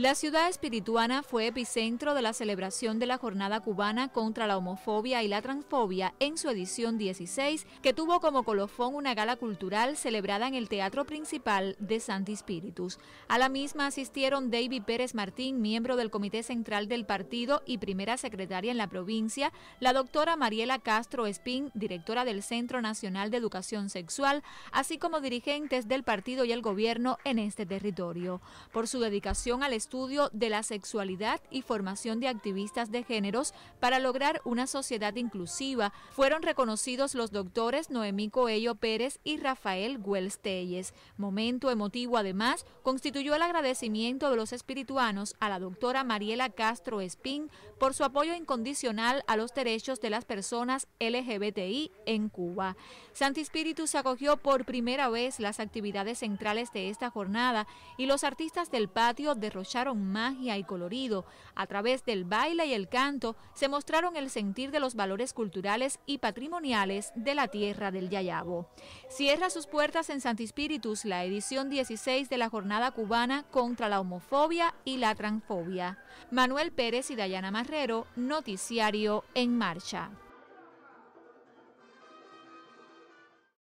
La ciudad espirituana fue epicentro de la celebración de la Jornada Cubana contra la Homofobia y la Transfobia en su edición 16, que tuvo como colofón una gala cultural celebrada en el Teatro Principal de Santi Spiritus. A la misma asistieron David Pérez Martín, miembro del Comité Central del Partido y primera secretaria en la provincia, la doctora Mariela Castro Espín, directora del Centro Nacional de Educación Sexual, así como dirigentes del partido y el gobierno en este territorio. Por su dedicación al estudio de la sexualidad y formación de activistas de géneros para lograr una sociedad inclusiva, fueron reconocidos los doctores Noemí Coello Pérez y Rafael Guelsteyes. Momento emotivo, además, constituyó el agradecimiento de los espirituanos a la doctora Mariela Castro Espín por su apoyo incondicional a los derechos de las personas LGBTI en Cuba. Santi se acogió por primera vez las actividades centrales de esta jornada y los artistas del patio derrocharon magia y colorido. A través del baile y el canto se mostraron el sentir de los valores culturales y patrimoniales de la tierra del Yayabo. Cierra sus puertas en Santispíritus la edición 16 de la Jornada Cubana contra la Homofobia y la Transfobia. Manuel Pérez y Dayana Marrero, Noticiario en Marcha.